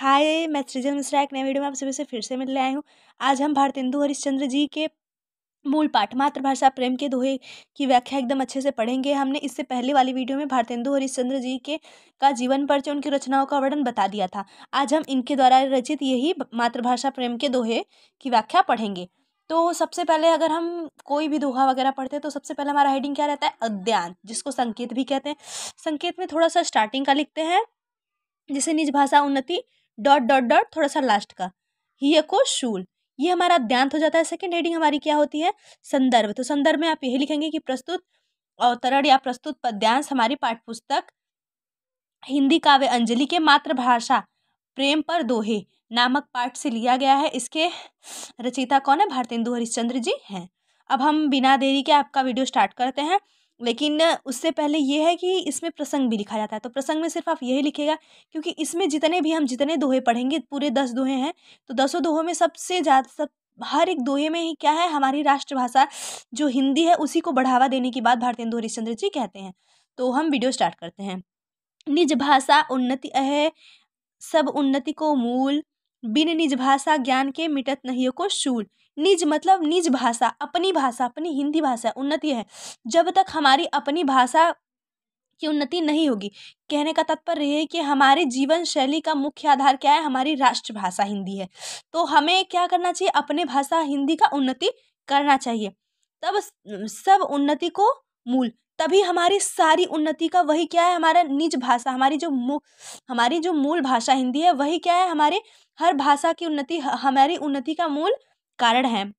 हाय मैं सृजन मिश्रा एक नए वीडियो में आप सभी से फिर से मिलने आई हूँ आज हम भारतेंदु हरिश्चंद्र जी के मूल पाठ मातृभाषा प्रेम के दोहे की व्याख्या एकदम अच्छे से पढ़ेंगे हमने इससे पहले वाली वीडियो में भारतेंदु हरिश्चंद्र जी के का जीवन परिचय उनकी रचनाओं का वर्णन बता दिया था आज हम इनके द्वारा रचित यही मातृभाषा प्रेम के दोहे की व्याख्या पढ़ेंगे तो सबसे पहले अगर हम कोई भी दोहा वगैरह पढ़ते हैं तो सबसे पहले हमारा हेडिंग क्या रहता है अध्ययन जिसको संकेत भी कहते हैं संकेत में थोड़ा सा स्टार्टिंग का लिखते हैं जिसे निज भाषा उन्नति डॉट डॉट डॉट थोड़ा सा लास्ट का ही को शूल ये हमारा अध्यांत हो जाता है सेकेंड हेडिंग हमारी क्या होती है संदर्भ तो संदर्भ में आप यही लिखेंगे कि प्रस्तुत अवतरण या प्रस्तुत पद्यांश हमारी पाठ्यपुस्तक हिंदी काव्य अंजलि के मातृभाषा प्रेम पर दोहे नामक पाठ से लिया गया है इसके रचयिता कौन है भारतेंदु हरिश्चंद्र जी हैं अब हम बिना देरी के आपका वीडियो स्टार्ट करते हैं लेकिन उससे पहले ये है कि इसमें प्रसंग भी लिखा जाता है तो प्रसंग में सिर्फ आप यही लिखेगा क्योंकि इसमें जितने भी हम जितने दोहे पढ़ेंगे पूरे दस दोहे हैं तो दसों दोहों में सबसे ज़्यादा सब हर एक दोहे में ही क्या है हमारी राष्ट्रभाषा जो हिंदी है उसी को बढ़ावा देने की बात भारतीय हरिश्चंद्र जी कहते हैं तो हम वीडियो स्टार्ट करते हैं निज भाषा उन्नति है सब उन्नति को मूल बिन निज भाषा ज्ञान के मिटत नहीं को शूल निज मतलब निज भाषा अपनी भाषा अपनी हिंदी भाषा उन्नति है जब तक हमारी अपनी भाषा की उन्नति नहीं होगी कहने का तात्पर्य ये है कि हमारे जीवन शैली का मुख्य आधार क्या है हमारी राष्ट्रभाषा हिंदी है तो हमें क्या करना चाहिए अपने भाषा हिंदी का उन्नति करना चाहिए तब सब उन्नति को मूल तभी हमारी सारी उन्नति का वही क्या है हमारा निज भाषा हमारी जो हमारी जो मूल भाषा हिंदी है वही क्या है हमारे हर भाषा की उन्नति हमारी उन्नति का मूल कारण हैं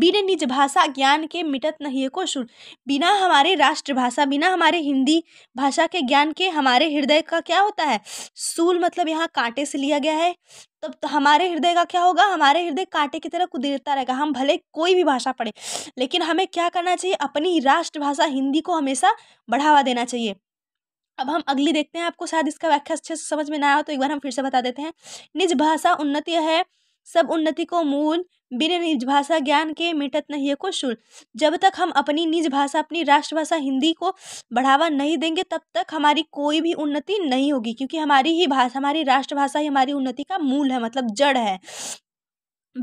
बिन निज भाषा ज्ञान के मिटत नहीं है को सुर बिना हमारे राष्ट्रभाषा बिना हमारे हिंदी भाषा के ज्ञान के हमारे हृदय का क्या होता है सूल मतलब यहाँ कांटे से लिया गया है तब तो हमारे हृदय का क्या होगा हमारे हृदय कांटे की तरह कुदेरता रहेगा हम भले कोई भी भाषा पढ़े लेकिन हमें क्या करना चाहिए अपनी राष्ट्रभाषा हिंदी को हमेशा बढ़ावा देना चाहिए अब हम अगली देखते हैं आपको शायद इसका व्याख्या अच्छे से समझ में ना आया तो एक बार हम फिर से बता देते हैं निज भाषा उन्नति है सब उन्नति को मूल बिना निज भाषा ज्ञान के मिटत नहीं है को शूल जब तक हम अपनी निज भाषा अपनी राष्ट्रभाषा हिंदी को बढ़ावा नहीं देंगे तब तक हमारी कोई भी उन्नति नहीं होगी क्योंकि हमारी ही भाषा हमारी राष्ट्रभाषा ही हमारी उन्नति का मूल है मतलब जड़ है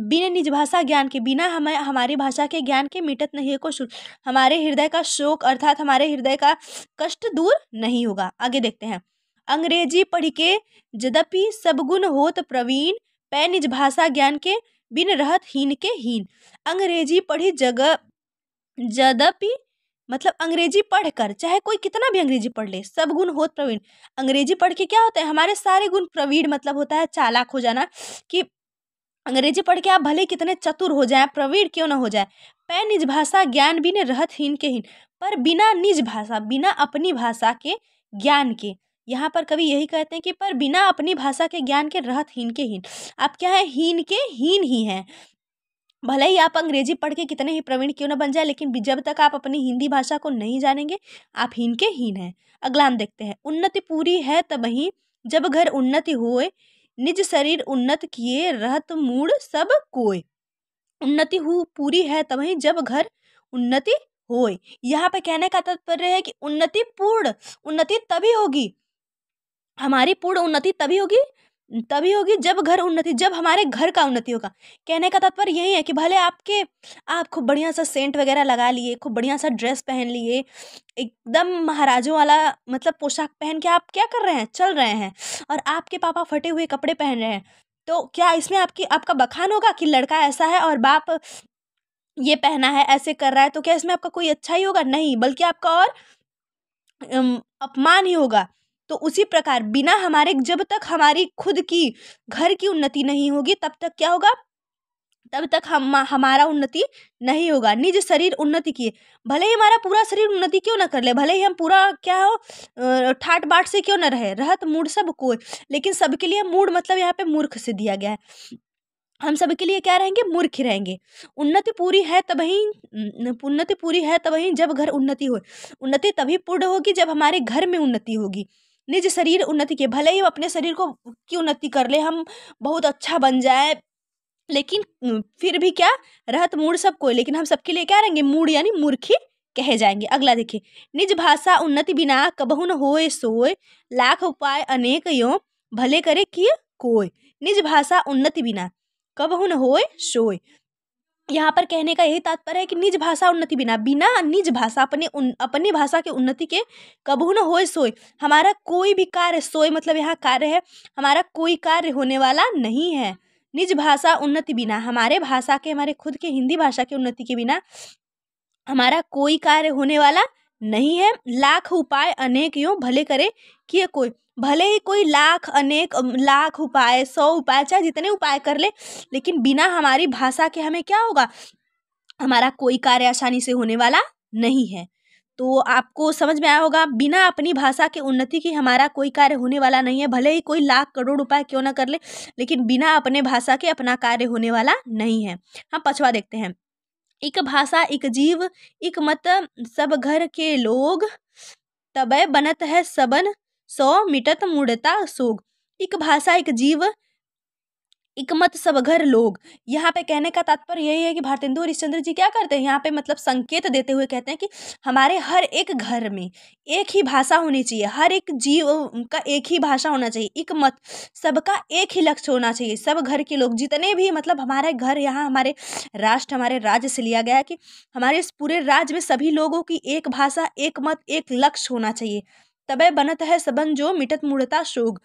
बिना निज भाषा ज्ञान के बिना हमें हमारी भाषा के ज्ञान के मिटत नहीं है कुछ हमारे हृदय का शोक अर्थात हमारे हृदय का कष्ट दूर नहीं होगा आगे देखते हैं अंग्रेजी पढ़ के यद्यपि सबगुण होत प्रवीण पै निज भाषा ज्ञान के बिन रहत हीन के हीन अंग्रेजी पढ़ी जगह जदपि मतलब अंग्रेजी पढ़कर चाहे कोई कितना भी अंग्रेजी पढ़ ले सब गुण होत प्रवीण अंग्रेजी पढ़ के क्या होता है हमारे सारे गुण प्रवीण मतलब होता है चालाक हो जाना कि अंग्रेजी पढ़ के आप भले कितने चतुर हो जाए प्रवीण क्यों ना हो जाए पै निज भाषा ज्ञान बिन रहत हीन के हीन पर बिना निज भाषा बिना अपनी भाषा के ज्ञान के यहाँ पर कभी यही कहते हैं कि पर बिना अपनी भाषा के ज्ञान के रहत हीन के हीन आप क्या है हीन के हीन ही हैं भले ही आप अंग्रेजी पढ़ के कितने ही प्रवीण क्यों ना बन जाए लेकिन जब तक आप अपनी हिंदी भाषा को नहीं जानेंगे आप हीन के हीन हैं अगला हम देखते हैं उन्नति पूरी है तब ही जब घर उन्नति हुए निज शरीर उन्नत किए रहत मूड सब कोय उन्नति हु पूरी है तब ही जब घर उन्नति होए यहाँ पे कहने का तात्पर्य है कि उन्नति पूर्ण उन्नति तभी होगी हमारी पूर्ण उन्नति तभी होगी तभी होगी जब घर उन्नति जब हमारे घर का उन्नति होगा कहने का तात्पर्य यही है कि भले आपके आप खूब बढ़िया सा सेंट वगैरह लगा लिए खूब बढ़िया सा ड्रेस पहन लिए एकदम महाराजों वाला मतलब पोशाक पहन के आप क्या कर रहे हैं चल रहे हैं और आपके पापा फटे हुए कपड़े पहन रहे हैं तो क्या इसमें आपकी आपका बखान होगा कि लड़का ऐसा है और बाप ये पहना है ऐसे कर रहा है तो क्या इसमें आपका कोई अच्छा ही होगा नहीं बल्कि आपका और अपमान ही होगा तो उसी प्रकार बिना हमारे जब तक हमारी खुद की घर की उन्नति नहीं होगी तब तक क्या होगा तब तक हम हमारा उन्नति नहीं होगा निज शरीर उन्नति किए भले ही हमारा पूरा शरीर उन्नति क्यों ना कर ले भले ही हम पूरा क्या हो ठाट बाट से क्यों ना रहे रहत मूड सब कोई लेकिन सबके लिए मूड मतलब यहाँ पे मूर्ख से दिया गया है हम सबके लिए क्या रहेंगे मूर्ख रहेंगे उन्नति पूरी है तभी उन्नति पूरी है तभी जब घर उन्नति हो उन्नति तभी पूर्ण होगी जब हमारे घर में उन्नति होगी निज शरीर उन्नति के भले ही अपने शरीर को की उन्नति कर ले हम बहुत अच्छा बन जाए लेकिन फिर भी क्या रहत मूड कोई लेकिन हम सबके लिए क्या रहेंगे मूड यानी मूर्खी कहे जाएंगे अगला देखिए निज भाषा उन्नति बिना कबहुन हो होए सोए लाख उपाय अनेक यो भले करे किए कोय निज भाषा उन्नति बिना कबहुन होय होए सोए यहाँ पर कहने का यही तात्पर्य है कि निज भाषा उन्नति बिना बिना निज भाषा अपने उन अपनी भाषा के उन्नति के कबू न होए सोए हमारा कोई भी कार्य सोए मतलब यहाँ कार्य है हमारा कोई कार्य होने वाला नहीं है निज भाषा उन्नति बिना हमारे भाषा के हमारे खुद के हिंदी भाषा के उन्नति के बिना हमारा कोई कार्य होने वाला नहीं है लाख उपाय अनेक यूँ भले करे किए कोई भले ही कोई लाख अनेक लाख उपाय सौ उपाय चाहे जितने उपाय कर ले लेकिन बिना हमारी भाषा के हमें क्या होगा हमारा कोई कार्य आसानी से होने वाला नहीं है तो आपको समझ में आया होगा बिना अपनी भाषा के उन्नति के हमारा कोई कार्य होने वाला नहीं है भले ही कोई लाख करोड़ उपाय क्यों ना कर ले लेकिन बिना अपने भाषा के अपना कार्य होने वाला नहीं है हम हाँ, पछवा देखते हैं एक भाषा एक जीव एक मत सब घर के लोग तब बनत है सबन सौ मिटत मुड़ता सोग एक भाषा एक जीव एक मत सब घर लोग यहाँ पे कहने का तात्पर्य यही है कि भारतेंदु हरिश्चंद्र जी क्या करते हैं यहाँ पे मतलब संकेत देते हुए कहते हैं कि हमारे हर एक घर में एक ही भाषा होनी चाहिए हर एक जीव का एक ही भाषा होना चाहिए एक मत सबका एक ही लक्ष्य होना चाहिए सब घर के लोग जितने भी मतलब हमारे घर यहाँ हमारे राष्ट्र हमारे राज्य से लिया गया कि हमारे इस पूरे राज्य में सभी लोगों की एक भाषा एक मत एक लक्ष्य होना चाहिए तबे बनत है सबन जो मिटत मूढ़ता शोग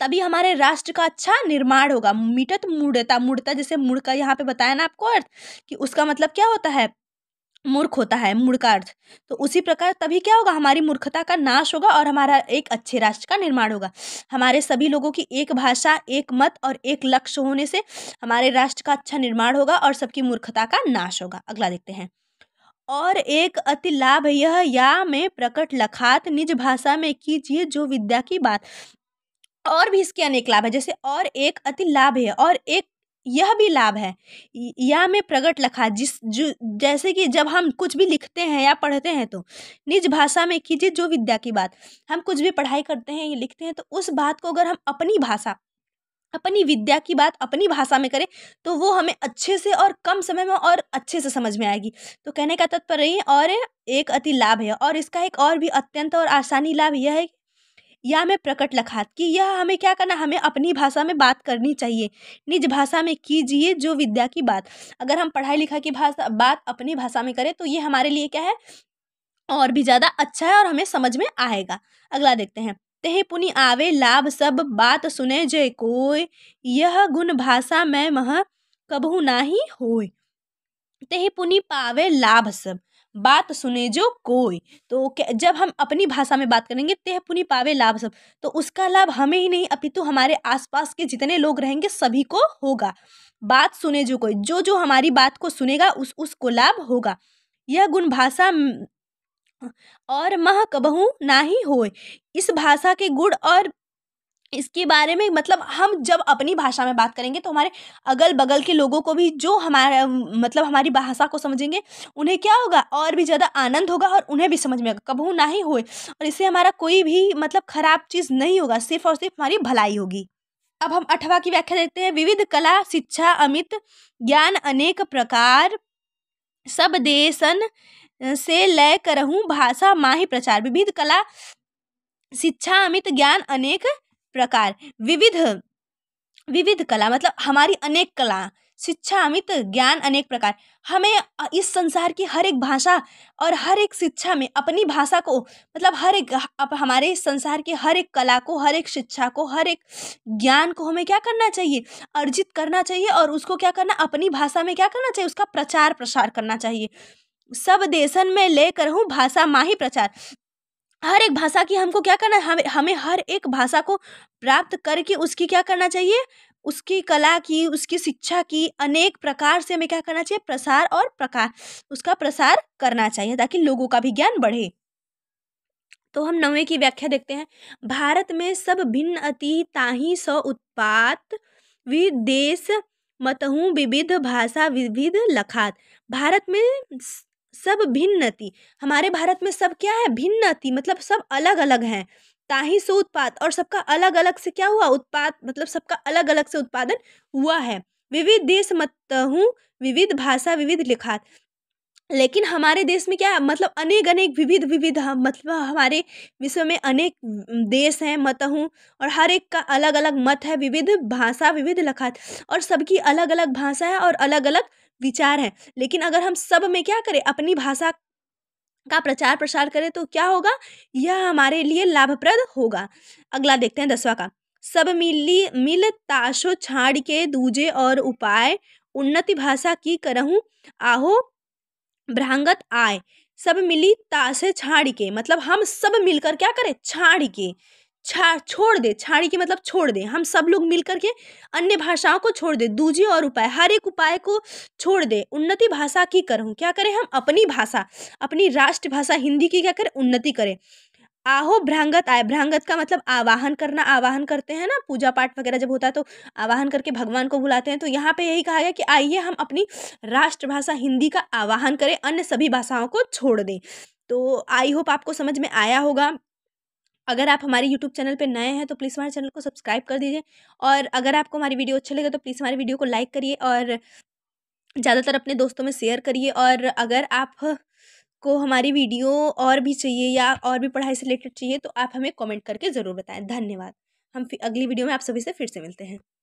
तभी हमारे राष्ट्र का अच्छा निर्माण होगा मिटत मूढ़ता मूढ़ता जैसे मूढ़ का यहाँ पे बताया ना आपको अर्थ कि उसका मतलब क्या होता है मूर्ख होता है मूर्ख का अर्थ तो उसी प्रकार तभी क्या होगा हमारी मूर्खता का नाश होगा और हमारा एक अच्छे राष्ट्र का निर्माण होगा हमारे सभी लोगों की एक भाषा एक मत और एक लक्ष्य होने से हमारे राष्ट्र का अच्छा निर्माण होगा और सबकी मूर्खता का नाश होगा अगला देखते हैं और एक अति लाभ यह या में प्रकट लखात निज भाषा में कीजिए जो विद्या की बात और भी इसके अनेक लाभ है जैसे और एक अति लाभ है और एक यह भी लाभ है या में प्रकट लखा जिस जो जैसे कि जब हम कुछ भी लिखते हैं या पढ़ते हैं तो निज भाषा में कीजिए जो विद्या की बात हम कुछ भी पढ़ाई करते हैं या लिखते हैं तो उस बात को अगर हम अपनी भाषा अपनी विद्या की बात अपनी भाषा में करें तो वो हमें अच्छे से और कम समय में और अच्छे से समझ में आएगी तो कहने का तत्पर ये और एक अति लाभ है और इसका एक और भी अत्यंत और आसानी लाभ यह है या हमें प्रकट लखात कि यह हमें क्या करना हमें अपनी भाषा में बात करनी चाहिए निज भाषा में कीजिए जो विद्या की बात अगर हम पढ़ाई लिखा की भाषा बात अपनी भाषा में करें तो ये हमारे लिए क्या है और भी ज़्यादा अच्छा है और हमें समझ में आएगा अगला देखते हैं तेह पुनि आवे लाभ सब बात सुने जय कोय यह गुण भाषा मैं मह कबहू नाही होय तेह पुनि पावे लाभ सब बात सुने जो कोई तो जब हम अपनी भाषा में बात करेंगे तेह पुनी पावे लाभ सब तो उसका लाभ हमें ही नहीं अपितु तो हमारे आसपास के जितने लोग रहेंगे सभी को होगा बात सुने जो कोई जो जो हमारी बात को सुनेगा उस उसको लाभ होगा यह गुण भाषा और मह कबहू नाही होए इस भाषा के गुण और इसके बारे में मतलब हम जब अपनी भाषा में बात करेंगे तो हमारे अगल बगल के लोगों को भी जो हमारे मतलब हमारी भाषा को समझेंगे उन्हें क्या होगा और भी ज़्यादा आनंद होगा और उन्हें भी समझ में आएगा कबहू ना ही होए और इससे हमारा कोई भी मतलब खराब चीज़ नहीं होगा सिर्फ और सिर्फ हमारी भलाई होगी अब हम अठवा की व्याख्या देखते हैं विविध कला शिक्षा अमित ज्ञान अनेक प्रकार सब देशन से लय करहूँ भाषा माहि प्रचार विविध कला शिक्षा अमित ज्ञान अनेक प्रकार विविध विविध कला मतलब हमारी अनेक कला शिक्षा अमित ज्ञान अनेक प्रकार हमें इस संसार की हर एक भाषा और हर एक शिक्षा में अपनी भाषा को मतलब हर एक अब हमारे संसार के हर एक कला को हर एक शिक्षा को हर एक ज्ञान को हमें क्या करना चाहिए अर्जित करना चाहिए और उसको क्या करना अपनी भाषा में क्या करना चाहिए उसका प्रचार प्रसार करना चाहिए सब देशन में लेकर हूँ भाषा माही प्रचार हर एक भाषा की हमको क्या करना हमें हमें हर एक भाषा को प्राप्त करके उसकी क्या करना चाहिए उसकी कला की उसकी शिक्षा की अनेक प्रकार से हमें क्या करना चाहिए प्रसार और प्रकार उसका प्रसार करना चाहिए ताकि लोगों का भी ज्ञान बढ़े तो हम नवे की व्याख्या देखते हैं भारत में सब भिन्न अति ताही सौ उत्पात विदेश मतहू विविध भाषा विविध लखात भारत में सब भिन्नति हमारे भारत में सब क्या है भिन्नति मतलब सब अलग अलग हैं ताही से उत्पाद और सबका अलग अलग से क्या हुआ उत्पाद मतलब सबका अलग अलग से उत्पादन हुआ है विविध देश मत हूँ विविध भाषा विविध लिखात लेकिन हमारे देश में क्या है मतलब अनेक अनेक विविध विविध मतलब हमारे विश्व में अनेक देश हैं मत हूँ और हर एक का अलग अलग मत है विविध भाषा विविध लखात और सबकी अलग अलग भाषा है और अलग अलग विचार हैं लेकिन अगर हम सब में क्या करें अपनी भाषा का प्रचार प्रसार करें तो क्या होगा यह हमारे लिए लाभप्रद होगा अगला देखते हैं दसवा का सब मिली मिल ताशो छाड़ के दूजे और उपाय उन्नति भाषा की करहूँ आहो भ्रांगत आय सब मिली ताशे छाड़ के मतलब हम सब मिलकर क्या करें छाड़ के छा छोड़ दे छाड़ी के मतलब छोड़ दे हम सब लोग मिल करके अन्य भाषाओं को छोड़ दे दूजे और उपाय हर एक उपाय को छोड़ दे उन्नति भाषा की करूँ क्या करें हम अपनी भाषा अपनी राष्ट्रभाषा हिंदी की क्या करें उन्नति करें आहो भ्रांगत आए भ्रांगत का मतलब आवाहन करना आवाहन करते हैं ना पूजा पाठ वगैरह जब होता है तो आवाहन करके भगवान को बुलाते हैं तो यहाँ पे यही कहा गया कि आइए हम अपनी राष्ट्रभाषा हिंदी का आवाहन करें अन्य सभी भाषाओं को छोड़ दें तो आई होप आपको समझ में आया होगा अगर आप हमारे यूट्यूब चैनल पर नए हैं तो प्लीज़ हमारे चैनल को सब्सक्राइब कर दीजिए और अगर आपको हमारी वीडियो अच्छी लगे तो प्लीज़ हमारी वीडियो को लाइक करिए और ज़्यादातर अपने दोस्तों में शेयर करिए और अगर आप को हमारी वीडियो और भी चाहिए या और भी पढ़ाई से रिलेटेड चाहिए तो आप हमें कमेंट करके ज़रूर बताएं धन्यवाद हम अगली वीडियो में आप सभी से फिर से मिलते हैं